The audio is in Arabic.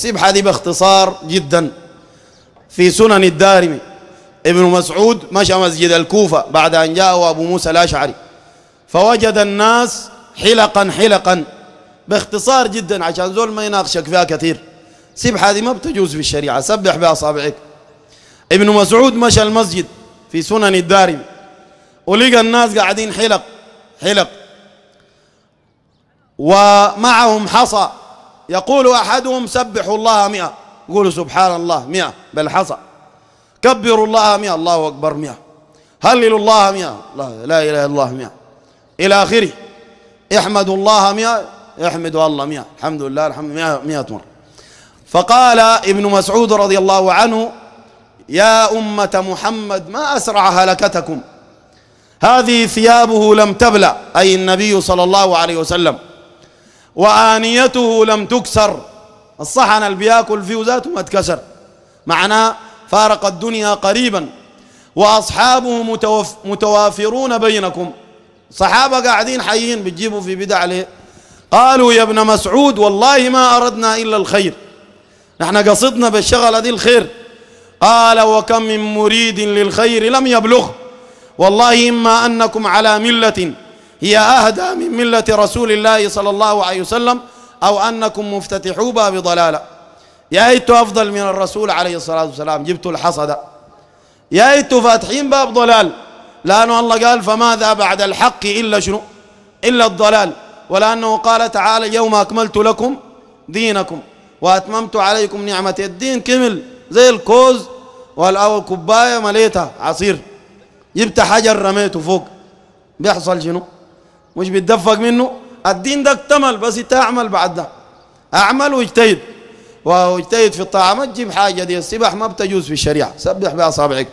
سبحة دي باختصار جدا في سنن الدارمي ابن مسعود مشى مسجد الكوفة بعد أن جاءه أبو موسى الأشعري فوجد الناس حلقا حلقا باختصار جدا عشان زول ما يناقشك فيها كثير سبحة هذه ما بتجوز في الشريعة سبح بأصابعك ابن مسعود مشى المسجد في سنن الدارمي ولقى الناس قاعدين حلق حلق ومعهم حصى يقول أحدهم سبحوا الله مئة قولوا سبحان الله مئة بالحصى كبروا الله مئة الله أكبر مئة هللوا الله مئة لا, لا إله إلا الله مئة إلى آخره احمدوا الله مئة احمدوا الله مئة الحمد لله الحمد مئة, مئة مرة فقال ابن مسعود رضي الله عنه يا أمة محمد ما أسرع هلكتكم هذه ثيابه لم تبلى أي النبي صلى الله عليه وسلم وآنيته لم تكسر الصحن اللي بياكل فيه ذاته ما اتكسر معناه فارق الدنيا قريبا وأصحابه متوف متوافرون بينكم صحابة قاعدين حيين بتجيبوا في بدع عليه قالوا يا ابن مسعود والله ما أردنا إلا الخير نحن قصدنا بالشغلة دي الخير قال وكم من مريد للخير لم يبلغ والله إما أنكم على ملة هي أهدى من ملة رسول الله صلى الله عليه وسلم أو أنكم مفتتحوا باب ضلالة يا أيت أفضل من الرسول عليه الصلاة والسلام جبت الحصد يا أيت فاتحين باب ضلال لأنه الله قال فماذا بعد الحق إلا شنو إلا الضلال ولأنه قال تعالى يوم أكملت لكم دينكم وأتممت عليكم نعمة الدين كمل زي الكوز والأول كباية مليتها عصير جبت حجر رميته فوق بيحصل شنو مش بتدفق منه الدين ده اكتمل بس انت اعمل بعد ده اعمل واجتهد واجتهد في الطاعه ما تجيب حاجه دي السبح ما بتجوز في الشريعه سبح باصابعك